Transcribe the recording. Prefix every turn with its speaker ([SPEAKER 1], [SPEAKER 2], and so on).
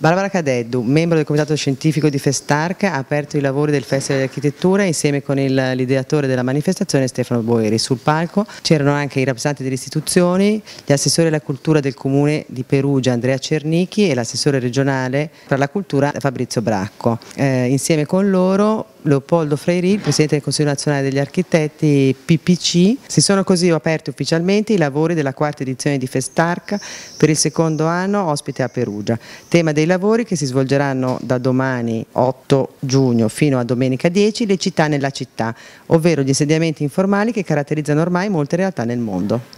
[SPEAKER 1] Barbara Cadeddu, membro del comitato scientifico di Festarc, ha aperto i lavori del Festival dell'Architettura insieme con l'ideatore della manifestazione Stefano Boeri. Sul palco c'erano anche i rappresentanti delle istituzioni, gli assessori alla cultura del comune di Perugia Andrea Cernichi e l'assessore regionale per la cultura Fabrizio Bracco. Eh, insieme con loro Leopoldo Freiri, Presidente del Consiglio Nazionale degli Architetti PPC. Si sono così aperti ufficialmente i lavori della quarta edizione di Festarca per il secondo anno ospite a Perugia. Tema dei lavori che si svolgeranno da domani 8 giugno fino a domenica 10, le città nella città, ovvero gli insediamenti informali che caratterizzano ormai molte realtà nel mondo.